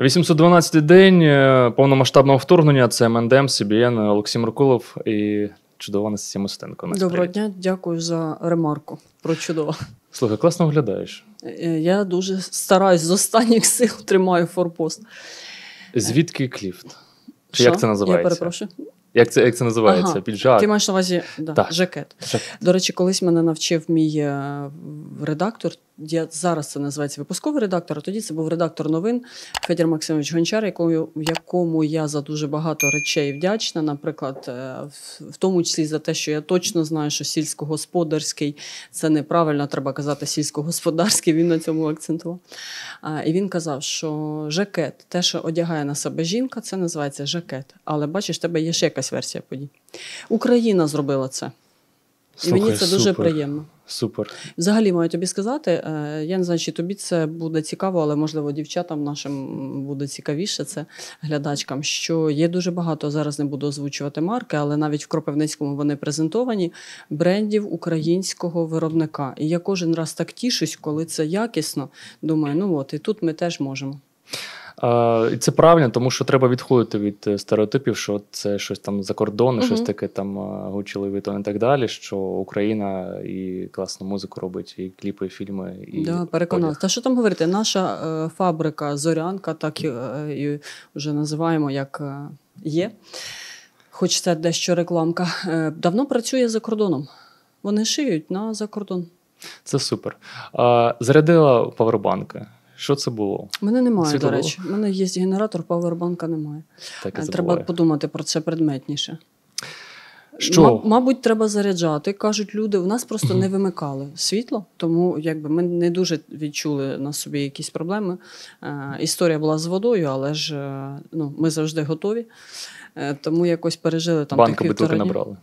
812-й день е, повномасштабного вторгнення. Це МНДМ, СІБІН, Олексій Меркулов і чудова Настя Мустенко. Доброго дня, дякую за ремарку. Про чудово. Слухай, класно виглядаєш. Е, я дуже стараюсь з останніх сил тримаю форпост. Звідки кліфт? Чи Що? як це називається? Я перепрошую. Як це як це називається? Ага. Піджак. Ти маєш на увазі да, так. жакет. жакет. До речі, колись мене навчив мій е, редактор. Я зараз це називається випусковий редактор. а Тоді це був редактор новин Федір Максимович Гончар, якому якому я за дуже багато речей вдячна. Наприклад, е, в тому числі за те, що я точно знаю, що сільськогосподарський це неправильно, треба казати сільськогосподарський. Він на цьому акцентував. А, І він казав, що жакет, те, що одягає на себе жінка, це називається жакет. Але бачиш, тебе є ще якась версія подій. Україна зробила це. Слухай, і мені це супер, дуже приємно. Супер. Взагалі, маю тобі сказати, е, я не знаю, чи тобі це буде цікаво, але можливо дівчатам нашим буде цікавіше це глядачкам. Що є дуже багато зараз не буду озвучувати марки, але навіть в Кропивницькому вони презентовані брендів українського виробника. І я кожен раз так тішусь, коли це якісно. Думаю, ну от і тут ми теж можемо. І це правильно, тому що треба відходити від е, стереотипів, що це щось там за кордону, щось таке там гучі вітон і так далі. Що Україна і класну музику робить, і кліпи, і фільми. і да, переконав. Та що там говорити? Наша е, фабрика Зорянка, так її е, е, вже називаємо як е, є. Хоч це дещо рекламка. Е, давно працює за кордоном. Вони шиють на закордон. Це супер. Зарядила павербанка. Що це було? Мене немає, Світло до речі. У мене є генератор, павербанка немає. Так і е, Треба подумати про це предметніше. Що? Мабуть, треба заряджати. Кажуть люди, в нас просто не вимикали світло, тому якби ми не дуже відчули на собі якісь проблеми. Е, Історія була з водою, але ж е, ну, ми завжди готові. Е, Тому якось пережили там. Банки бутилки набрали.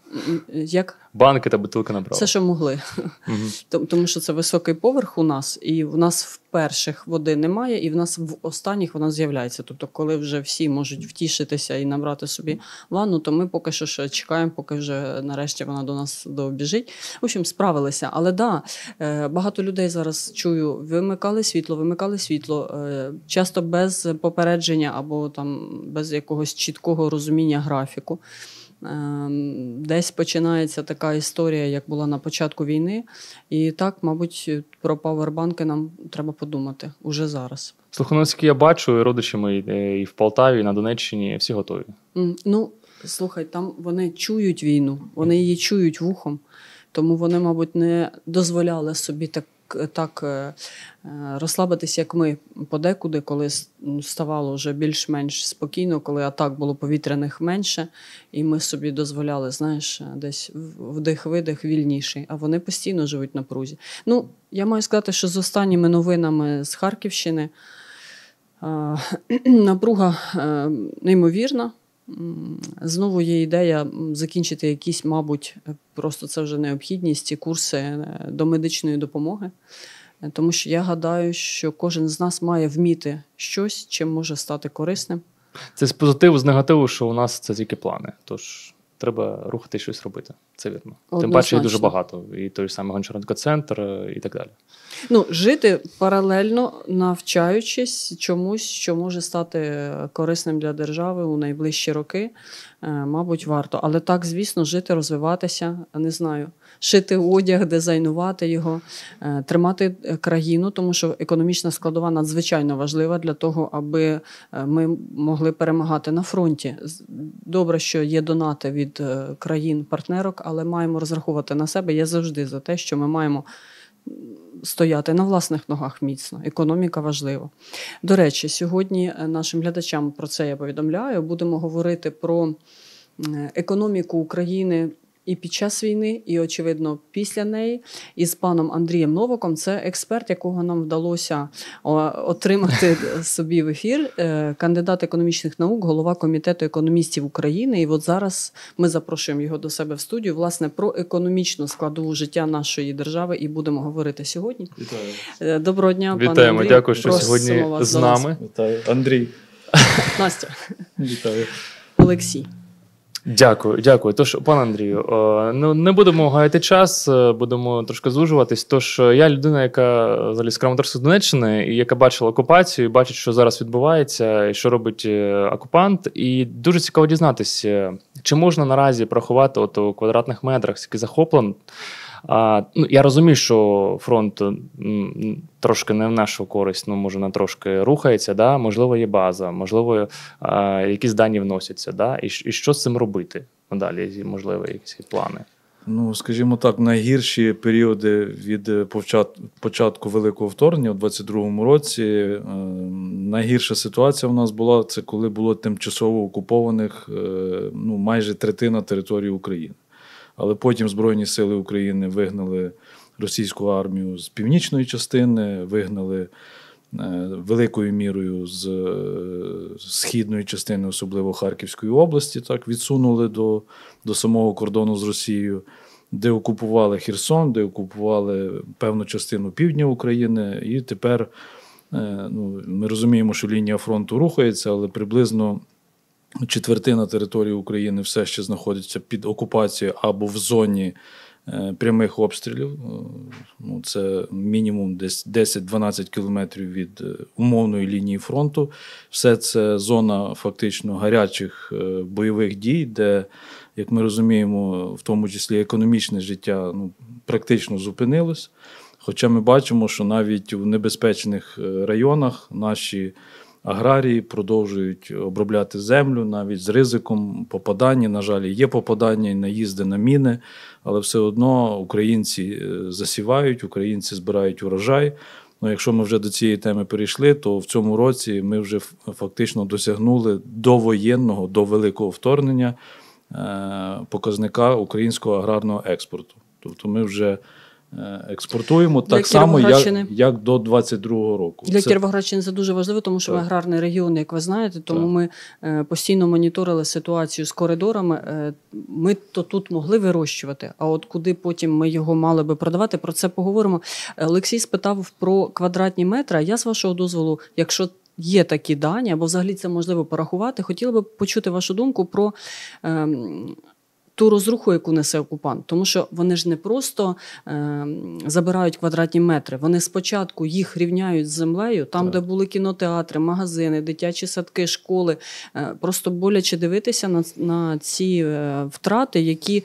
Як? Банки та бутилки набрали. Все, що могли. Угу. Тому що це високий поверх у нас, і в нас в перших води немає, і в нас в останніх вона з'являється. Тобто, коли вже всі можуть втішитися і набрати собі ванну, то ми поки що ще чекаємо, поки вже нарешті вона до нас добіжить. В общем, справилися. Але да, е, багато людей зараз чую, вимикали світло, вимикали світло, е, часто без попередження або там без якогось чіткого розуміння графіку. Ем, десь починається така історія, як була на початку війни. І так, мабуть, про павербанки нам треба подумати уже зараз. Слухановський я бачу, родичі мої е, і в Полтаві, і на Донеччині всі готові. Ну, слухай, там вони чують війну, вони її чують вухом. Тому вони, мабуть, не дозволяли собі так так е, е, розслабитися, як ми подекуди, коли ставало вже більш-менш спокійно, коли атак було повітряних менше, і ми собі дозволяли, знаєш, е, десь вдих-видих вільніший. А вони постійно живуть на прузі. Ну, я маю сказати, що з останніми новинами з Харківщини напруга неймовірна. Знову є ідея закінчити якісь, мабуть, просто це вже необхідність, ці курси е, до медичної допомоги. Е, тому що я гадаю, що кожен з нас має вміти щось, чим може стати корисним. Це з позитиву, з негативу, що у нас це тільки плани. Тож треба рухати щось робити. Це вірно. Однозначно. Тим паче їх дуже багато. І той ж самий гончаренко центр, е, і так далі. Ну, жити паралельно навчаючись чомусь, що може стати корисним для держави у найближчі роки, е, мабуть, варто. Але так, звісно, жити, розвиватися, не знаю шити одяг, дизайнувати його, е, тримати е, країну, тому що економічна складова надзвичайно важлива для того, аби е, ми могли перемагати на фронті. Добре, що є донати від країн-партнерок, але маємо розраховувати на себе. Я завжди за те, що ми маємо. Стояти на власних ногах міцно, економіка важлива. До речі, сьогодні нашим глядачам про це я повідомляю. Будемо говорити про економіку України і під час війни, і очевидно, після неї. І з паном Андрієм Новаком це експерт, якого нам вдалося отримати собі в ефір. Е, кандидат економічних наук, голова комітету економістів України. І от зараз ми запрошуємо його до себе в студію. Власне про економічну складову життя нашої держави і будемо говорити сьогодні. Вітаю. Е, доброго дня, Вітаємо. пане Андрію. Дякую, що Просимо сьогодні з нами. Вітаю, Андрій. Настя. Вітаю. Олексій. Дякую, дякую. Тож, пан Андрію, ну не будемо гаяти час, е, будемо трошки зужуватись. Тож е, я людина, яка взагалі з Краматорської Донеччини, і яка бачила окупацію, бачить, що зараз відбувається, і що робить е, окупант. І дуже цікаво дізнатися, чи можна наразі проховати от у квадратних метрах, скільки захоплено. А, ну, Я розумію, що фронт трошки не в нашу користь, ну може на трошки рухається. да? Можливо, є база, можливо, а, е, якісь дані вносяться. Да? І і що з цим робити надалі? Можливо, якісь плани. Ну, скажімо так, найгірші періоди від е, початку великого вторгнення у 22-му році. Е, найгірша ситуація в нас була це коли було тимчасово окупованих ну майже третина території України. Але потім Збройні Сили України вигнали російську армію з північної частини, вигнали. Е, великою мірою е, з східної частини, особливо Харківської області, так відсунули до до самого кордону з Росією, де окупували Херсон, де окупували певну частину півдня України. І тепер е, ну, ми розуміємо, що лінія фронту рухається, але приблизно четвертина території України все ще знаходиться під окупацією або в зоні е, прямих обстрілів. Е, ну, Це мінімум десь 10-12 кілометрів від е, умовної лінії фронту. Все це зона фактично гарячих бойових дій, де як ми розуміємо, в тому числі економічне життя ну, практично зупинилось. Хоча ми бачимо, що навіть у небезпечних районах наші аграрії продовжують обробляти землю навіть з ризиком попадання. На жаль, є попадання і наїзди на міни, але все одно українці е, засівають, українці збирають урожай. Ну, Якщо ми вже до цієї теми перейшли, то в цьому році ми вже фактично досягнули до воєнного, до великого вторгнення е, показника українського аграрного експорту. Тобто ми вже Е, експортуємо для так само, як як до 22-го року. Для це... Кіровоградщини це дуже важливо, тому що так. ми аграрний регіон, як ви знаєте, тому так. ми е, постійно моніторили ситуацію з коридорами. Е, ми то тут могли вирощувати. А от куди потім ми його мали би продавати, про це поговоримо. Олексій спитав про квадратні метри. Я з вашого дозволу, якщо Є такі дані, або взагалі це можливо порахувати. Хотіла би почути вашу думку про ем, ту розруху, яку несе окупант, тому що вони ж не просто е, забирають квадратні метри. Вони спочатку їх рівняють з землею, там, так. де були кінотеатри, магазини, дитячі садки, школи. Е, просто боляче дивитися на, на ці е, втрати, які.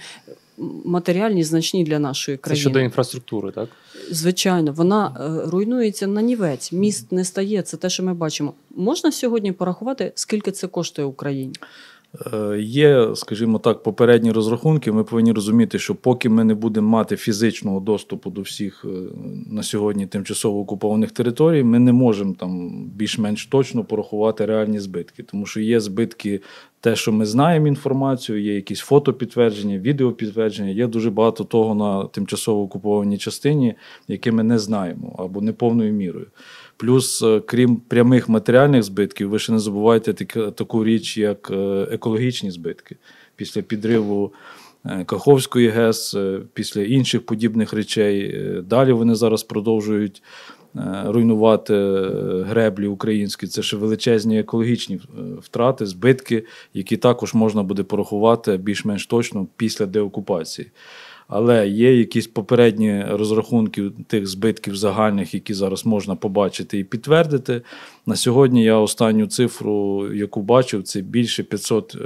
Матеріальні значні для нашої країни Це щодо інфраструктури, так звичайно, вона е, руйнується на нівець. Міст не стає. Це те, що ми бачимо. Можна сьогодні порахувати, скільки це коштує Україні? Е, є, скажімо так, попередні розрахунки. Ми повинні розуміти, що поки ми не будемо мати фізичного доступу до всіх е, на сьогодні тимчасово окупованих територій, ми не можемо там більш-менш точно порахувати реальні збитки, тому що є збитки те, що ми знаємо інформацію, є якісь фотопідтвердження, відеопідтвердження, є дуже багато того на тимчасово окупованій частині, яке ми не знаємо або неповною мірою. Плюс, е, крім прямих матеріальних збитків, ви ще не забувайте таку річ, як е, екологічні збитки після підриву. Е, Каховської ГЕС після інших подібних речей. Далі вони зараз продовжують Е, руйнувати е, греблі українські. Це ще величезні екологічні е, втрати, збитки, які також можна буде порахувати більш-менш точно після деокупації. Але є якісь попередні розрахунки тих збитків загальних, які зараз можна побачити і підтвердити. На сьогодні я останню цифру, яку бачив, це більше 500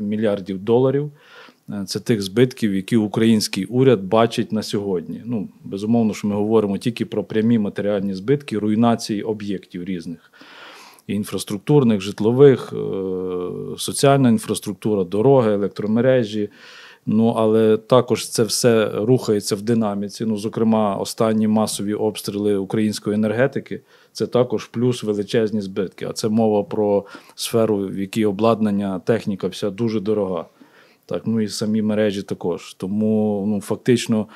мільярдів доларів. Е, це тих збитків, які український уряд бачить на сьогодні. Ну безумовно, що ми говоримо тільки про прямі матеріальні збитки, руйнації об'єктів різних інфраструктурних, житлових, е, соціальна інфраструктура, дороги, електромережі. Ну, але також це все рухається в динаміці. Ну, зокрема, останні масові обстріли української енергетики це також плюс величезні збитки. А це мова про сферу, в якій обладнання, техніка вся дуже дорога так ну і самі мережі також. Тому ну, фактично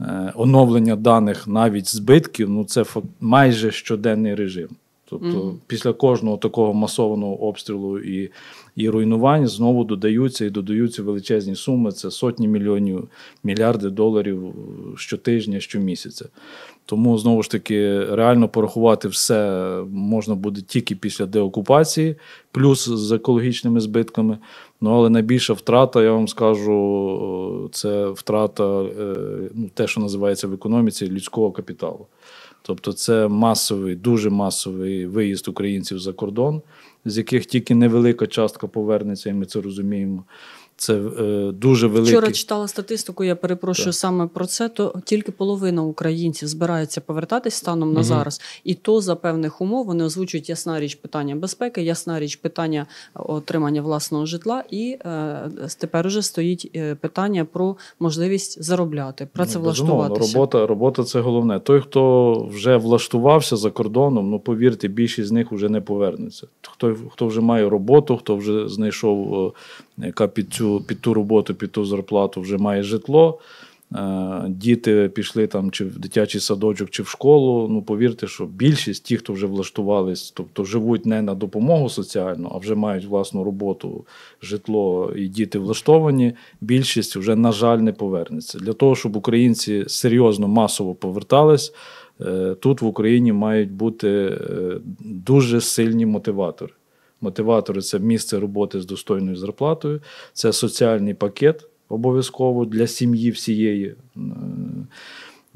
е, оновлення даних навіть збитків ну це фак- майже щоденний режим. Тобто mm-hmm. після кожного такого масованого обстрілу і і руйнувань знову додаються і додаються величезні суми. Це сотні мільйонів, мільярди доларів щотижня, щомісяця. Тому знову ж таки реально порахувати все можна буде тільки після деокупації, плюс з екологічними збитками. Ну, але найбільша втрата, я вам скажу, це втрата е, ну, те, що називається в економіці, людського капіталу. Тобто, це масовий, дуже масовий виїзд українців за кордон, з яких тільки невелика частка повернеться, і ми це розуміємо. Це е, дуже велике Вчора читала статистику. Я перепрошую так. саме про це. То тільки половина українців збирається повертатись станом угу. на зараз, і то за певних умов вони озвучують ясна річ питання безпеки, ясна річ питання отримання власного житла. І е, тепер уже стоїть е, питання про можливість заробляти, ну, працевлаштуватися. робота робота це головне. Той, хто вже влаштувався за кордоном, ну повірте, більшість з них вже не повернеться. Хто хто вже має роботу, хто вже знайшов капітцю цю під ту роботу, під ту зарплату вже має житло. Е, діти пішли там чи в дитячий садочок, чи в школу. Ну повірте, що більшість тих, хто вже влаштувались, тобто живуть не на допомогу соціальну, а вже мають власну роботу, житло і діти влаштовані. Більшість вже, на жаль, не повернеться. Для того, щоб українці серйозно масово повертались, е, тут в Україні мають бути е, дуже сильні мотиватори. Мотиватори це місце роботи з достойною зарплатою, це соціальний пакет обов'язково для сім'ї всієї. Е,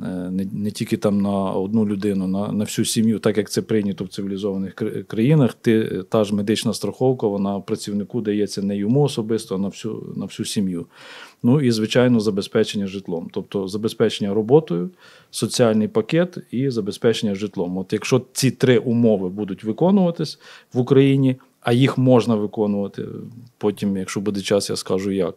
е, не не тільки там на одну людину, на на всю сім'ю, так як це прийнято в цивілізованих країнах. Ти е, та ж медична страховка, вона працівнику дається не йому особисто, а на всю на всю сім'ю. Ну і звичайно, забезпечення житлом, тобто забезпечення роботою, соціальний пакет і забезпечення житлом. От якщо ці три умови будуть виконуватись в Україні, а їх можна виконувати. Потім, якщо буде час, я скажу як.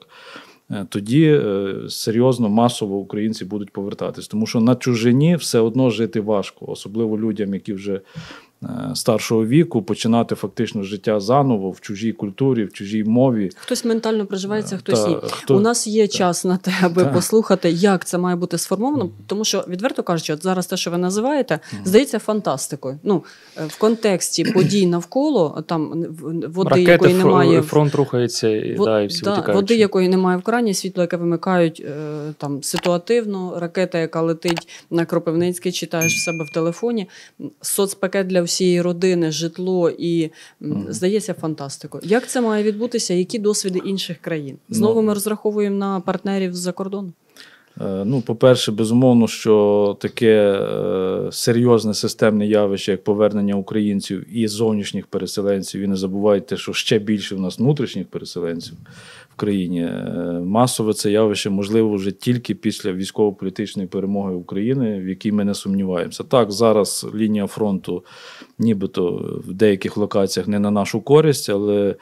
Е, тоді е, серйозно масово українці будуть повертатись, тому що на чужині все одно жити важко, особливо людям, які вже Е, старшого віку, починати фактично життя заново в чужій культурі, в чужій мові. Хтось ментально проживається, е, хтось та, ні. Хто... У нас є та, час на те, аби та. послухати, як це має бути сформовано, тому що відверто кажучи, от зараз те, що ви називаєте, здається фантастикою. Ну е, в контексті подій навколо там води, Ракети, якої немає фронт рухається і Во... да, і всі да, води, якої немає в крані, світло, яке вимикають там ситуативно, ракета, яка летить на Кропивницький, читаєш в себе в телефоні, соцпакет для всієї родини, житло і здається фантастикою. Як це має відбутися? Які досвіди інших країн? Ну, Знову ми розраховуємо на партнерів з-за кордону. Е, ну, по-перше, безумовно, що таке е, серйозне системне явище, як повернення українців і зовнішніх переселенців, і не забувайте, що ще більше в нас внутрішніх переселенців країні. Е, масове це явище можливо вже тільки після військово-політичної перемоги України, в якій ми не сумніваємося. Так, зараз лінія фронту, нібито в деяких локаціях не на нашу користь, але.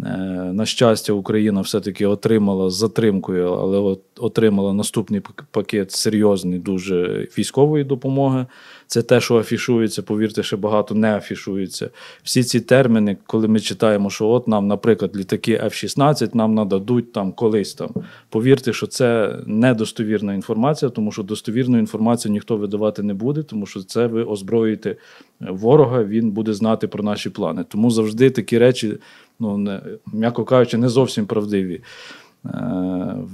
Е, на щастя, Україна все-таки отримала з затримкою, але отримала наступний пакет серйозний, дуже військової допомоги. Це те, що афішується, повірте, ще багато не афішується. Всі ці терміни, коли ми читаємо, що от нам, наприклад, літаки F-16 нам нададуть там колись там. Повірте, що це недостовірна інформація, тому що достовірну інформацію ніхто видавати не буде, тому що це ви озброїте ворога, він буде знати про наші плани. Тому завжди такі речі, ну не м'яко кажучи, не зовсім правдиві. Е,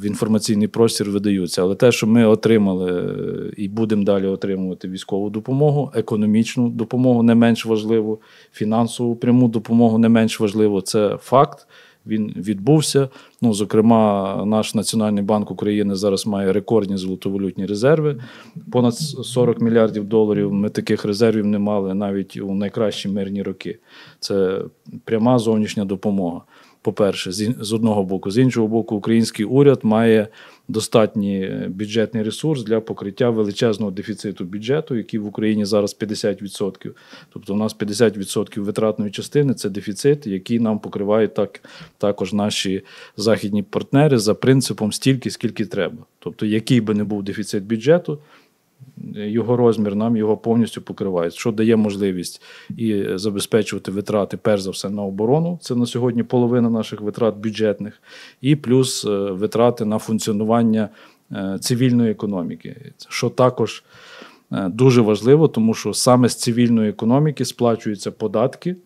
в інформаційний простір видаються. Але те, що ми отримали е, і будемо далі отримувати військову допомогу, економічну допомогу не менш важливу, фінансову пряму допомогу не менш важливу, це факт. Він відбувся. Ну, зокрема, наш Національний банк України зараз має рекордні золотовалютні резерви. Понад 40 мільярдів доларів. Ми таких резервів не мали навіть у найкращі мирні роки. Це пряма зовнішня допомога. По-перше, з, одного боку, з іншого боку, український уряд має достатній е, бюджетний ресурс для покриття величезного дефіциту бюджету, який в Україні зараз 50%. Тобто, у нас 50% витратної частини це дефіцит, який нам покривають так також наші західні партнери за принципом стільки, скільки треба. Тобто, який би не був дефіцит бюджету його розмір нам його повністю покриває, що дає можливість і забезпечувати витрати, перш за все, на оборону. Це на сьогодні половина наших витрат бюджетних, і плюс е, витрати на функціонування е, цивільної економіки, що також е, дуже важливо, тому що саме з цивільної економіки сплачуються податки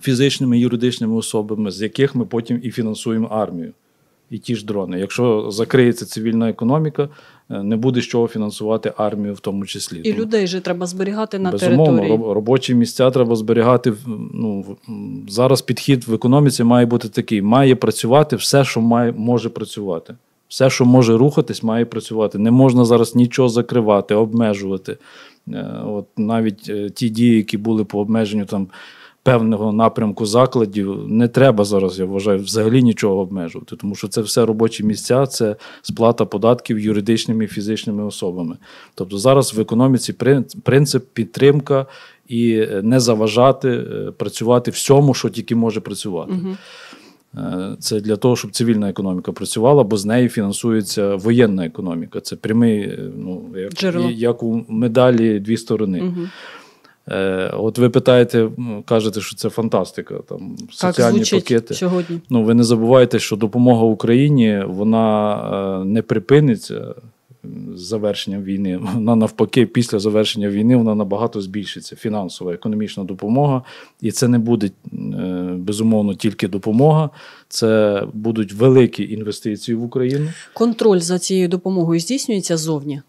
фізичними і юридичними особами, з яких ми потім і фінансуємо армію. І ті ж дрони. Якщо закриється цивільна економіка, Е, не буде з чого фінансувати армію, в тому числі і Тому, людей же треба зберігати на безумовно, території. робочі місця треба зберігати. Ну зараз підхід в економіці має бути такий: має працювати все, що має може працювати. Все, що може рухатись, має працювати. Не можна зараз нічого закривати, обмежувати. Е, от навіть е, ті дії, які були по обмеженню там певного напрямку закладів не треба зараз, я вважаю, взагалі нічого обмежувати, тому що це все робочі місця, це сплата податків юридичними і фізичними особами. Тобто зараз в економіці принцип підтримка і е, не заважати е, працювати всьому, що тільки може працювати. Е, це для того, щоб цивільна економіка працювала, бо з неї фінансується воєнна економіка. Це прямий, ну як, як у медалі дві сторони. Угу. Е, От ви питаєте, ну, кажете, що це фантастика, там соціальні пакети. Сьогодні ну ви не забувайте, що допомога Україні вона е, не припиниться з завершенням війни. Вона навпаки, після завершення війни вона набагато збільшиться. Фінансова, економічна допомога, і це не буде е, безумовно тільки допомога. Це будуть великі інвестиції в Україну. Контроль за цією допомогою здійснюється зовні.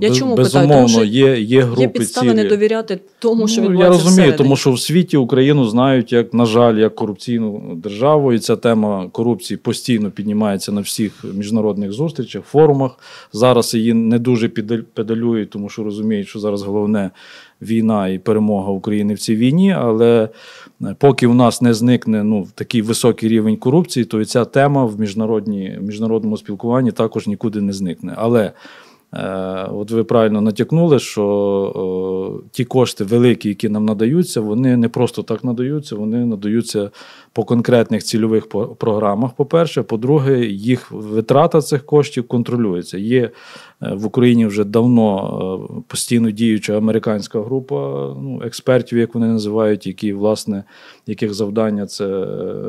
Я без, чому безумовно питаю, є є групи є підстави цілі. не довіряти тому, що ну, відбувається я розумію, всередині. тому що в світі Україну знають як на жаль, як корупційну державу, і ця тема корупції постійно піднімається на всіх міжнародних зустрічах, форумах. Зараз її не дуже педалюють, тому що розуміють, що зараз головне війна і перемога України в цій війні. Але е, поки в нас не зникне ну такий високий рівень корупції, то і ця тема в міжнародній в міжнародному спілкуванні також нікуди не зникне. Але Е, от ви правильно натякнули, що е, ті кошти великі, які нам надаються, вони не просто так надаються, вони надаються по конкретних цільових програмах. По-перше, по-друге, їх витрата цих коштів контролюється. Є е, в Україні вже давно постійно діюча американська група ну, експертів, як вони називають, які власне яких завдання це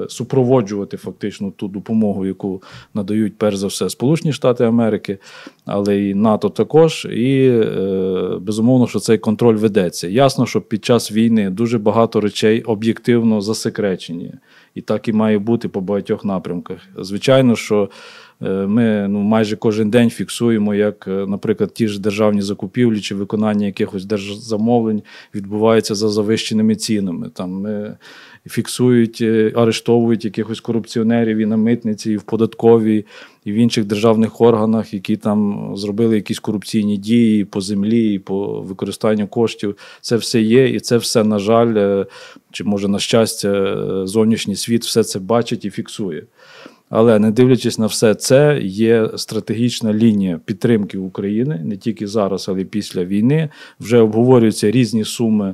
супроводжувати фактично ту допомогу, яку надають перш за все Сполучені Штати Америки, але і НАТО. НАТО також, і е, безумовно, що цей контроль ведеться. Ясно, що під час війни дуже багато речей об'єктивно засекречені, і так і має бути по багатьох напрямках. Звичайно, що е, ми ну, майже кожен день фіксуємо, як, е, наприклад, ті ж державні закупівлі чи виконання якихось держзамовлень відбуваються за завищеними цінами. Там ми фіксують, е, арештовують якихось корупціонерів і на митниці, і в податковій, і в інших державних органах, які там зробили якісь корупційні дії по землі, і по використанню коштів. Це все є, і це все, на жаль, е, чи може на щастя, е, зовнішній світ все це бачить і фіксує. Але не дивлячись на все це, є стратегічна лінія підтримки України не тільки зараз, але й після війни. Вже обговорюються різні суми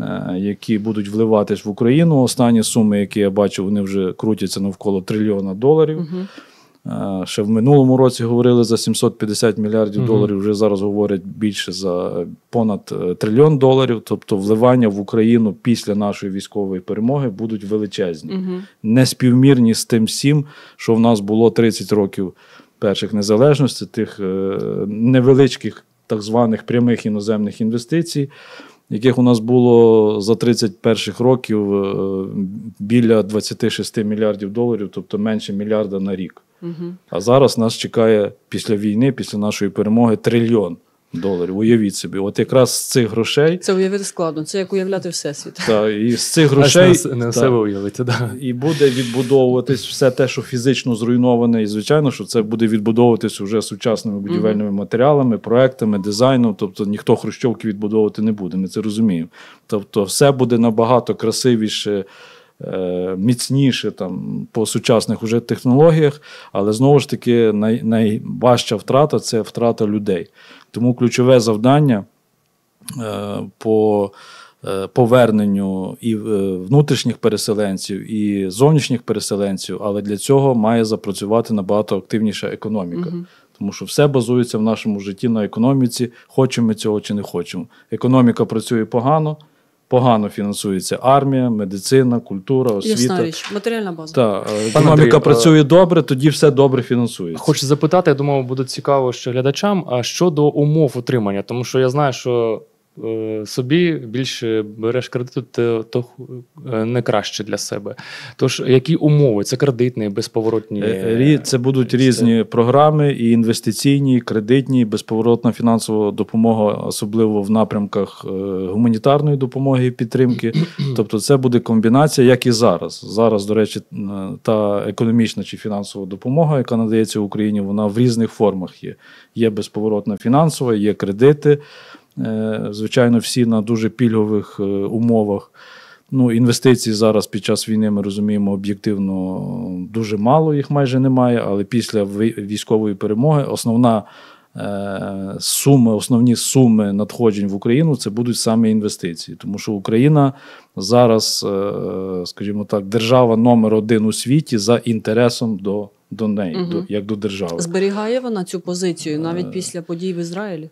Е, які будуть вливатись в Україну. Останні суми, які я бачу, вони вже крутяться навколо трильйона доларів. Угу. Ще в минулому році говорили за 750 мільярдів угу. доларів. Вже зараз говорять більше за понад е, трильйон доларів. Тобто, вливання в Україну після нашої військової перемоги будуть величезні, угу. не співмірні з тим всім, що в нас було 30 років перших незалежностей, тих невеличких так званих прямих іноземних інвестицій яких у нас було за 31 років е, біля 26 мільярдів доларів, тобто менше мільярда на рік. Угу. А зараз нас чекає після війни, після нашої перемоги трильйон доларів. Уявіть собі, от якраз з цих грошей. Це уявити складно, це як уявляти всесвіт. Так, і з цих грошей Аж не себе уявити, да. і буде відбудовуватись все те, що фізично зруйноване. І звичайно, що це буде відбудовуватись вже сучасними будівельними mm-hmm. матеріалами, проектами, дизайном. Тобто ніхто хрущовки відбудовувати не буде. Ми це розуміємо. Тобто, все буде набагато красивіше. Е, міцніше там, по сучасних уже технологіях, але знову ж таки най, найважча втрата це втрата людей. Тому ключове завдання е, по е, поверненню і внутрішніх переселенців, і зовнішніх переселенців, але для цього має запрацювати набагато активніша економіка. Угу. Тому що все базується в нашому житті на економіці, хочемо ми цього чи не хочемо. Економіка працює погано, Погано фінансується армія, медицина, культура, освіта. Ясна річ, матеріальна база. Так, Економіка е, працює добре, тоді все добре фінансується. Хочу запитати, я думаю, буде цікаво ще глядачам. А щодо умов утримання, тому що я знаю, що Е, собі, більше береш кредиту, то, то е, не краще для себе. Тож, які умови? Це кредитні, безповоротні? Е, це будуть різні програми: і інвестиційні, і кредитні, і безповоротна фінансова допомога, особливо в напрямках гуманітарної допомоги і підтримки. Тобто, це буде комбінація, як і зараз. Зараз, до речі, та економічна чи фінансова допомога, яка надається Україні, вона в різних формах є. Є безповоротна фінансова, є кредити. Е, звичайно, всі на дуже пільгових е, умовах. Ну, Інвестицій зараз під час війни ми розуміємо об'єктивно дуже мало, їх майже немає, але після військової перемоги основна е, сума, основні суми надходжень в Україну це будуть саме інвестиції. Тому що Україна зараз, скажімо так, держава номер один у світі за інтересом до до неї, угу. до, як до держави. Зберігає вона цю позицію навіть після подій в Ізраїлі.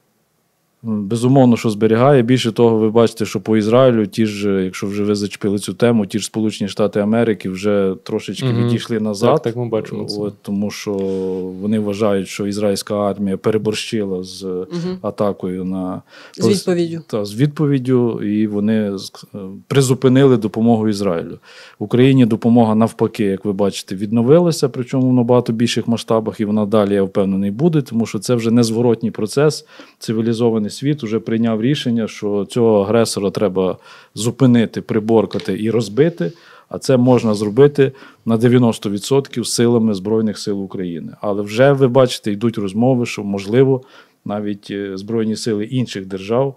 Безумовно, що зберігає. Більше того, ви бачите, що по Ізраїлю, ті ж, якщо вже ви зачепили цю тему, ті ж Сполучені Штати Америки вже трошечки mm-hmm. відійшли назад. Так, так ми бачимо це. тому що вони вважають, що ізраїльська армія переборщила з mm-hmm. атакою на з відповіддю. Та, з відповіддю, і вони е, призупинили допомогу Ізраїлю. В Україні допомога навпаки, як ви бачите, відновилася, причому в набагато більших масштабах, і вона далі, я впевнений, буде, тому що це вже незворотній процес цивілізований цивілізований світ вже прийняв рішення, що цього агресора треба зупинити, приборкати і розбити. А це можна зробити на 90% силами Збройних сил України. Але вже ви бачите, йдуть розмови, що можливо навіть е, збройні сили інших держав.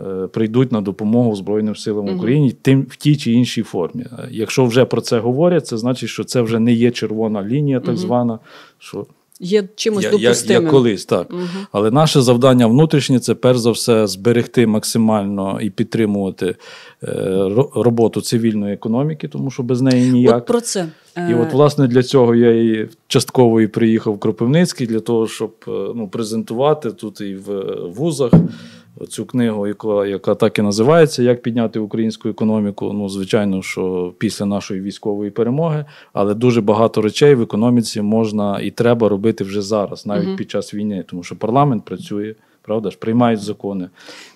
Е, прийдуть на допомогу Збройним силам України тим в тій чи іншій формі. Е, якщо вже про це говорять, це значить, що це вже не є червона лінія, так звана. Mm-hmm є чимось я, допустимим. Я, я колись, так. Угу. Але наше завдання внутрішнє це перш за все зберегти максимально і підтримувати е, роботу цивільної економіки, тому що без неї ніяк. От про це. Е, і от, власне, для цього я і частково і приїхав в Кропивницький, для того, щоб е, ну, презентувати тут і в е, вузах цю книгу, яка яка так і називається Як підняти українську економіку. Ну, звичайно, що після нашої військової перемоги, але дуже багато речей в економіці можна і треба робити вже зараз, навіть угу. під час війни, тому що парламент працює правда ж приймають закони.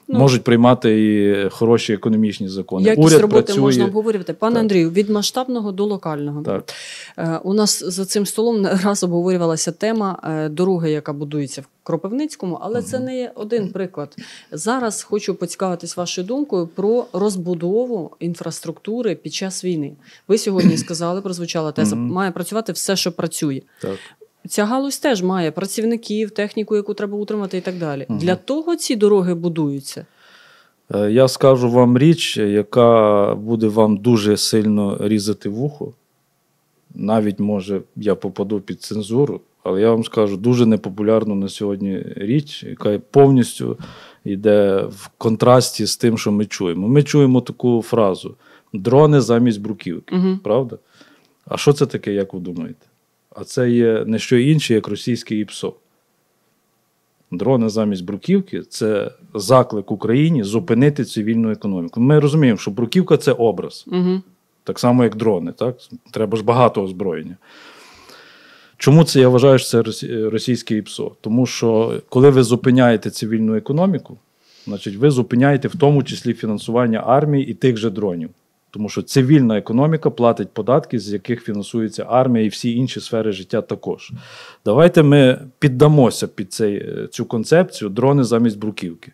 Ну, Можуть приймати і хороші економічні закони. Якісь Уряд роботи працює. можна обговорювати. Пане так. Андрію, від масштабного до локального. Так. Е, у нас за цим столом раз обговорювалася тема е, дороги, яка будується в Кропивницькому, але угу. це не є один приклад. Зараз хочу поцікавитись вашою думкою про розбудову інфраструктури під час війни. Ви сьогодні сказали, прозвучала теза, угу. має працювати все, що працює. Так. Ця галузь теж має працівників, техніку, яку треба утримати, і так далі. Угу. Для того ці дороги будуються. Е, я скажу вам річ, яка буде вам дуже сильно різати вухо. Навіть може я попаду під цензуру, але я вам скажу дуже непопулярну на сьогодні річ, яка повністю йде в контрасті з тим, що ми чуємо. Ми чуємо таку фразу: дрони замість бруківки. Угу. Правда? А що це таке, як ви думаєте? а це є не що інше, як російське ІПСО. Дрони замість Бруківки це заклик Україні зупинити цивільну економіку. Ми розуміємо, що Бруківка це образ, угу. так само, як дрони. Так? Треба ж багато озброєння. Чому це я вважаю, що це російське ІПСО? Тому що коли ви зупиняєте цивільну економіку, значить ви зупиняєте в тому числі фінансування армії і тих же дронів тому що цивільна економіка платить податки, з яких фінансується армія і всі інші сфери життя також. Давайте ми піддамося під цей, е, цю концепцію дрони замість бруківки.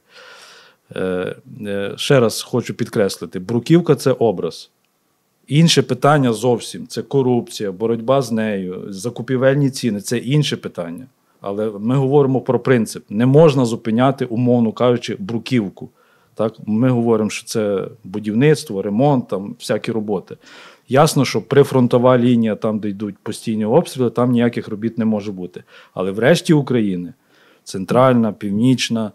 Е, е, ще раз хочу підкреслити: бруківка це образ. Інше питання зовсім це корупція, боротьба з нею, закупівельні ціни це інше питання. Але ми говоримо про принцип: не можна зупиняти, умовно кажучи, бруківку. Так, Ми говоримо, що це будівництво, ремонт, там всякі роботи. Ясно, що прифронтова лінія, там, де йдуть постійні обстріли, там ніяких робіт не може бути. Але в решті України, центральна, північна,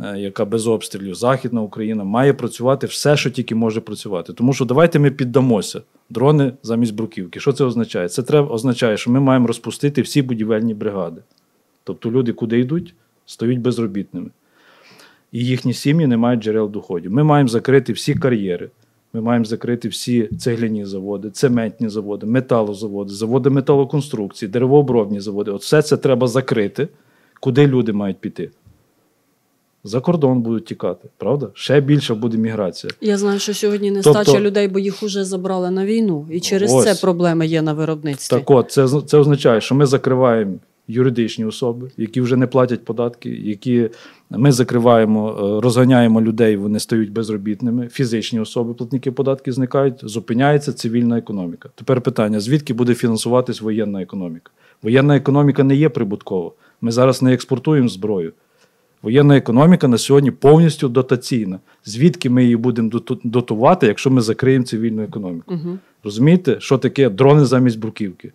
е, яка без обстрілів, Західна Україна, має працювати все, що тільки може працювати. Тому що давайте ми піддамося. Дрони замість бруківки. Що це означає? Це треба означає, що ми маємо розпустити всі будівельні бригади. Тобто люди, куди йдуть, стають безробітними і їхні сім'ї не мають джерел доходів. Ми маємо закрити всі кар'єри. Ми маємо закрити всі цегляні заводи, цементні заводи, металозаводи, заводи металоконструкції, деревообробні заводи. От все це треба закрити, куди люди мають піти. За кордон будуть тікати, правда? Ще більше буде міграція. Я знаю, що сьогодні нестача тобто, людей, бо їх уже забрали на війну, і через ось, це проблеми є на виробництві. Так, от це це означає, що ми закриваємо юридичні особи, які вже не платять податки, які ми закриваємо, е, розганяємо людей, вони стають безробітними. Фізичні особи, платники податків зникають, зупиняється цивільна економіка. Тепер питання: звідки буде фінансуватись воєнна економіка? Воєнна економіка не є прибуткова. Ми зараз не експортуємо зброю. Воєнна економіка на сьогодні повністю дотаційна. Звідки ми її будемо дотувати, якщо ми закриємо цивільну економіку? Угу. Розумієте, що таке дрони замість бруківки?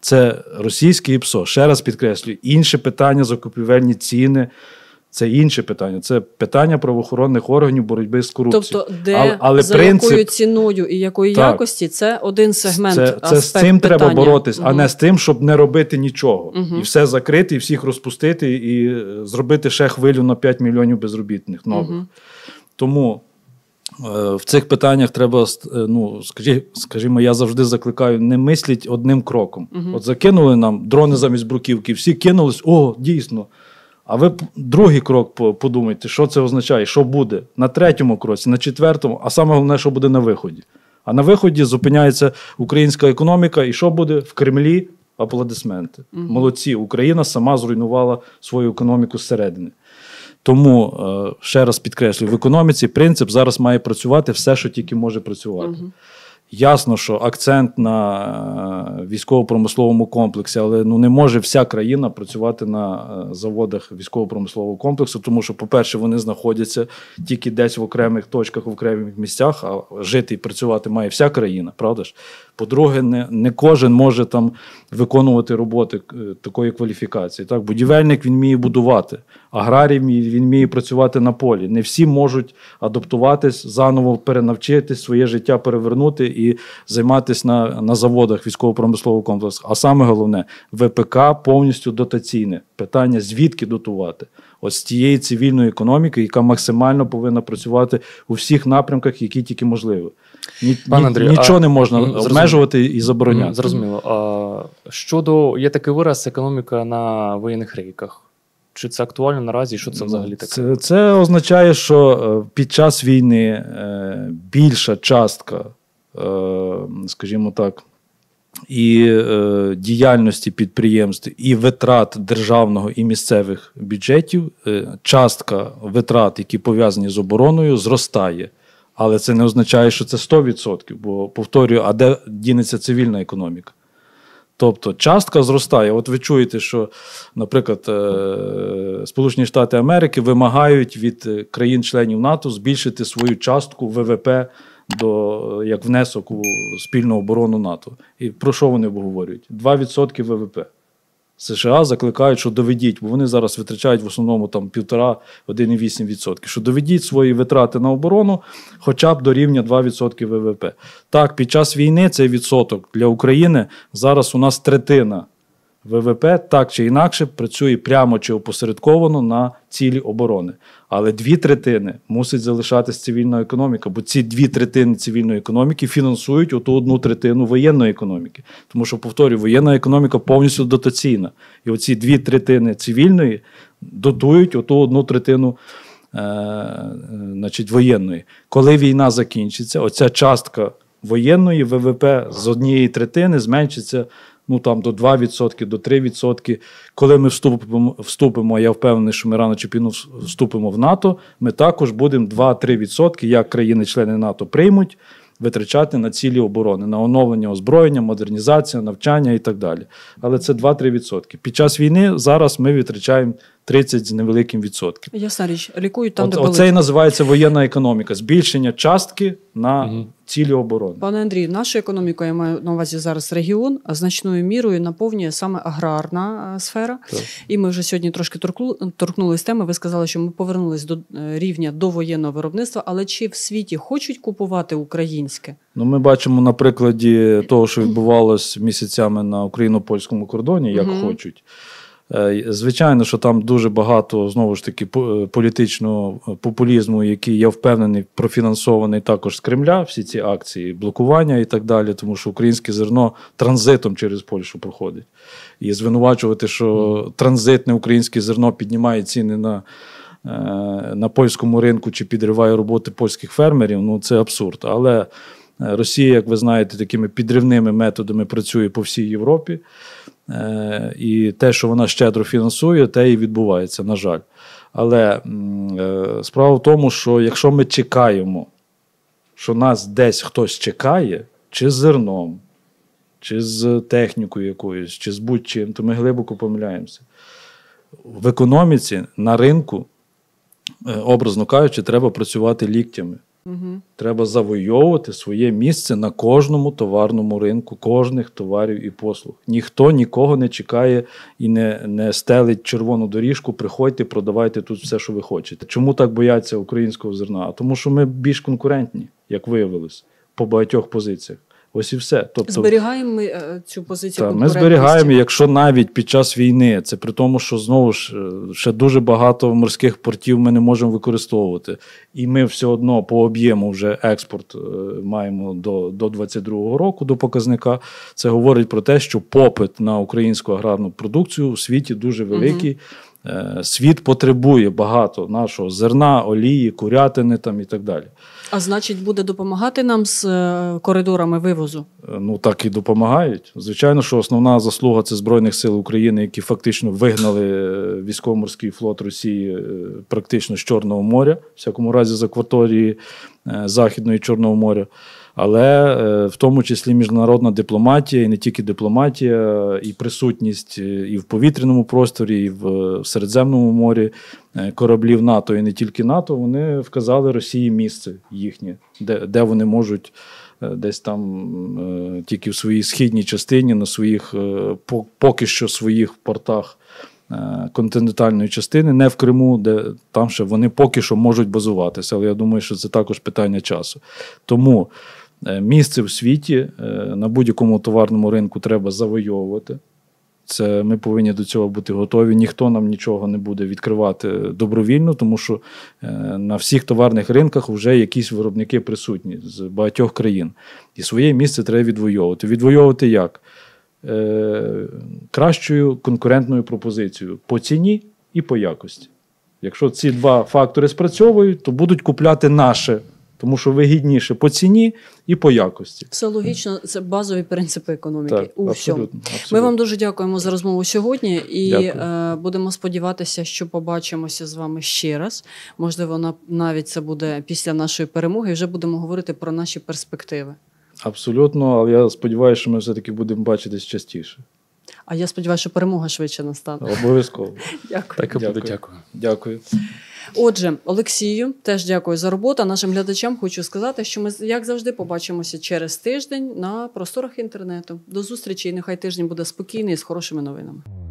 Це російське ІПСО. Ще раз підкреслюю, інше питання закупівельні ціни. Це інше питання, це питання правоохоронних органів боротьби з корупцією. Тобто, де але, але за принцип, якою ціною і якої так, якості це один сегмент. Це це з цим питання. треба боротись, угу. а не з тим, щоб не робити нічого угу. і все закрити, і всіх розпустити, і е, зробити ще хвилю на 5 мільйонів безробітних нових. Угу. Тому е, в цих питаннях треба е, ну, скажі, скажімо, я завжди закликаю: не мисліть одним кроком. От закинули нам дрони замість бруківки, всі кинулись, о, дійсно. А ви другий крок подумайте, що це означає, що буде на третьому кроці, на четвертому, а саме головне, що буде на виході. А на виході зупиняється українська економіка, і що буде в Кремлі? Аплодисменти. Угу. Молодці, Україна сама зруйнувала свою економіку зсередини. Тому е, ще раз підкреслюю: в економіці принцип зараз має працювати все, що тільки може працювати. Угу. Ясно, що акцент на е, військово-промисловому комплексі, але ну не може вся країна працювати на е, заводах військово-промислового комплексу, тому що, по-перше, вони знаходяться тільки десь в окремих точках, в окремих місцях, а жити і працювати має вся країна, правда ж? По-друге, не не кожен може там виконувати роботи е, такої кваліфікації. Так, Будівельник він вміє будувати, аграрій він вміє працювати на полі. Не всі можуть адаптуватись, заново перенавчити своє життя перевернути і займатися на на заводах військово-промислового комплексу. А саме головне, ВПК повністю дотаційне. Питання звідки дотувати? Ось з тієї цивільної економіки, яка максимально повинна працювати у всіх напрямках, які тільки можливі. Ні, Пан Андрію, нічого а... не можна обмежувати і забороняти. Зрозуміло. А, Щодо є такий вираз, економіка на воєнних рейках. Чи це актуально наразі? Що це ну, взагалі таке? Це, це означає, що е, під час війни е, більша частка, е, скажімо так і е, діяльності підприємств, і витрат державного і місцевих бюджетів, е, частка витрат, які пов'язані з обороною, зростає. Але це не означає, що це 100%, бо повторюю, а де дінеться цивільна економіка? Тобто частка зростає. От ви чуєте, що, наприклад, е, Сполучені Штати Америки вимагають від е, країн-членів НАТО збільшити свою частку ВВП до як внесок у спільну оборону НАТО. І про що вони обговорюють? 2% ВВП. США закликають, що доведіть, бо вони зараз витрачають в основному там 1,5-1,8%. Що доведіть свої витрати на оборону хоча б до рівня 2% ВВП. Так, під час війни цей відсоток для України зараз у нас третина ВВП так чи інакше працює прямо чи опосередковано на цілі оборони. Але дві третини мусить залишатись цивільна економіка, бо ці дві третини цивільної економіки фінансують оту одну третину воєнної економіки. Тому що, повторюю, воєнна економіка повністю дотаційна. І оці дві третини цивільної дотують оту одну третину е, значить, воєнної. Коли війна закінчиться, оця частка воєнної ВВП з однієї третини зменшиться ну там до 2%, до 3%. Коли ми вступимо, вступимо, я впевнений, що ми рано чи пізно вступимо в НАТО, ми також будемо 2-3%, як країни-члени НАТО приймуть, витрачати на цілі оборони, на оновлення озброєння, модернізацію, навчання і так далі. Але це 2-3%. Під час війни зараз ми витрачаємо 30 з невеликим відсотком. Ясна річ, лікують там, От, де Оце і називається воєнна економіка. Збільшення частки на угу. цілі оборони. Пане Андрію, нашу економіку, я маю на увазі зараз регіон, значною мірою наповнює саме аграрна е, сфера. Так. І ми вже сьогодні трошки торкнулися теми. Ви сказали, що ми повернулись до е, рівня до воєнного виробництва. Але чи в світі хочуть купувати українське? Ну, ми бачимо на прикладі того, що відбувалось місяцями на україно-польському кордоні, як угу. хочуть. Е, звичайно, що там дуже багато знову ж таки е, політичного е, популізму, який я впевнений, профінансований також з Кремля. Всі ці акції блокування і так далі, тому що українське зерно транзитом через Польщу проходить. І звинувачувати, що транзитне українське зерно піднімає ціни на. На польському ринку чи підриває роботи польських фермерів, ну це абсурд. Але Росія, як ви знаєте, такими підривними методами працює по всій Європі. Е, і те, що вона щедро фінансує, те і відбувається, на жаль. Але е, справа в тому, що якщо ми чекаємо, що нас десь хтось чекає, чи з зерном, чи з технікою якоюсь, чи з будь-чим, то ми глибоко помиляємося. В економіці на ринку, е, образно кажучи, треба працювати ліктями. Угу. Треба завойовувати своє місце на кожному товарному ринку, кожних товарів і послуг. Ніхто нікого не чекає і не не стелить червону доріжку. Приходьте, продавайте тут все, що ви хочете. Чому так бояться українського зерна? А тому, що ми більш конкурентні, як виявилось, по багатьох позиціях. Ось і все. Тобто зберігаємо ми е, цю позицію. Та, ми зберігаємо, якщо навіть під час війни, це при тому, що знову ж е, ще дуже багато морських портів ми не можемо використовувати, і ми все одно по об'єму вже експорт е, маємо до до 22-го року до показника. Це говорить про те, що попит на українську аграрну продукцію у світі дуже великий. Угу. Е, світ потребує багато нашого зерна, олії, курятини там і так далі. А значить, буде допомагати нам з е, коридорами вивозу? Е, ну так і допомагають. Звичайно, що основна заслуга це Збройних сил України, які фактично вигнали військово-морський флот Росії практично з Чорного моря, в всякому разі з акваторії Західної Чорного моря але е, в тому числі міжнародна дипломатія, і не тільки дипломатія, і присутність е, і в повітряному просторі, і в е, Середземному морі кораблів НАТО і не тільки НАТО, вони вказали Росії місце їхнє, де, де вони можуть. Десь там тільки в своїй східній частині, на своїх поки що своїх портах континентальної частини, не в Криму, де там ще вони поки що можуть базуватися. Але я думаю, що це також питання часу. Тому Е, місце в світі е, на будь-якому товарному ринку треба завойовувати. Це Ми повинні до цього бути готові. Ніхто нам нічого не буде відкривати добровільно, тому що е, на всіх товарних ринках вже якісь виробники присутні з багатьох країн. І своє місце треба відвоювати. Відвоювати як? Кращою конкурентною пропозицією по ціні і по якості. Якщо ці два фактори спрацьовують, то будуть купляти наше тому що вигідніше по ціні і по якості. Все логічно, це базові принципи економіки. Так, У всьому абсолютно. ми вам дуже дякуємо за розмову сьогодні і Дякую. Е, будемо сподіватися, що побачимося з вами ще раз. Можливо, на навіть це буде після нашої перемоги. Вже будемо говорити про наші перспективи. Абсолютно, але я сподіваюся, що ми все-таки будемо бачитись частіше. А я сподіваюся, що перемога швидше настане. Обов'язково. Дякую. Так і буде. Дякую. Дякую. Отже, Олексію, теж дякую за роботу. Нашим глядачам хочу сказати, що ми як завжди побачимося через тиждень на просторах інтернету. До зустрічі і нехай тиждень буде спокійний і з хорошими новинами.